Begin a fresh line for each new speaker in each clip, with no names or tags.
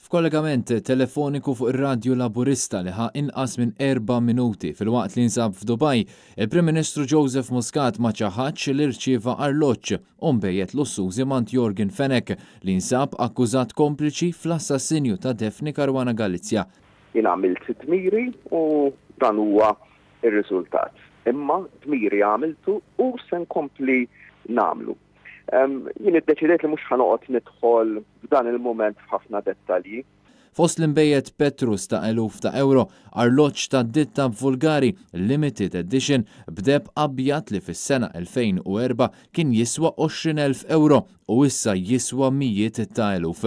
F'kollegament telefoniku fuq ir-Radju Laburista li ħa inqas minn erba' minuti fil-waqt li nsab f'Dubaj, il-Prim Ministru Joseph Muscat ma ċaħadx li rċieva Arloċ u l lussużi mant Jorgen Fenek li nsab akkużat kompliċi fl-assassinju ta' Defni Karwana Galizja.
Jien għamilt tmiri u dan huwa ir-riżultat. Imma tmiri għamiltu u se nkompli namlu jien iddeċidejt li mhux ħanoqgħod nidħol f'dan il-moment
f'ħafna dettalji. Fost l imbejet Petrus ta' eluf ta' euro, arloċ ta' ditta Vulgari Limited Edition bdeb abjat li fis-sena 2004 kien jiswa 20.000 euro u issa jiswa mijiet ta' eluf.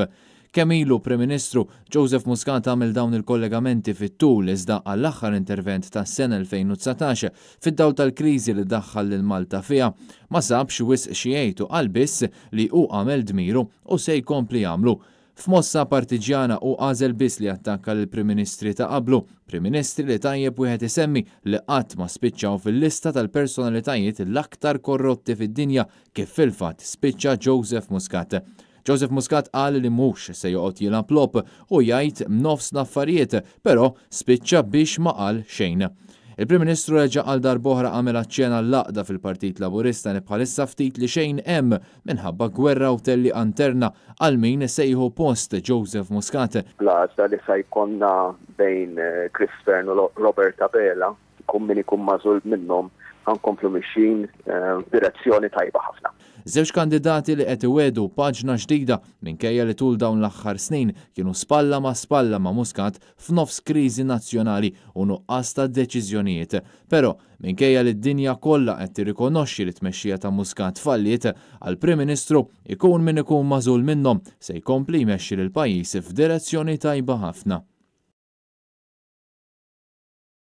Kemm ilu Prim-Ministru Joseph Muscat għamel dawn il-kollegamenti fit-tul iżda għall-aħħar intervent tas sen 2019 fid-dawl tal-kriżi li daħħal lil Malta fiha ma sabx wis xiejtu għal-biss li u għamel dmiru u se jkompli jagħmlu f'mossa partiġjana u għażel biss li attakka l prim Ministri ta' qablu, Prim Ministri li tajjeb wieħed isemmi li qatt ma spiċċaw fil-lista tal-personalitajiet l-aktar korrotti fid-dinja kif fil-fatt spiċċa Joseph Muscat. Joseph Muscat qal li mhux se joqgħod plop u jgħid nofs l-affarijiet, però spiċċa biex ma qal xejn. Il-Prim Ministru reġa għal darboħra għamela ċena laqda fil-Partit Laburista nibħalissa ftit li xejn hemm minħabba gwerra u telli anterna għal min sejħu post Joseph Muscat.
Laqda li sajkonna bejn eh, Chris Fern u Robert Abela, kum min ikum mażul minnhom għankomplu mixin eh, direzzjoni
tajba ħafna. Żewġ kandidati li qed iwedu paġna ġdida minkejja li tul dawn l-aħħar snin kienu spalla ma spalla ma Muscat f'nofs kriżi nazzjonali u nuqqas ta' deċiżjonijiet. Però minkejja li d-dinja kollha qed tirrikonoxxi li tmexxija ta' Muscat falliet għal Prim Ministru ikun min ikun mażul minnhom se jkompli jmexxi l-pajjiż f'direzzjoni tajba ħafna.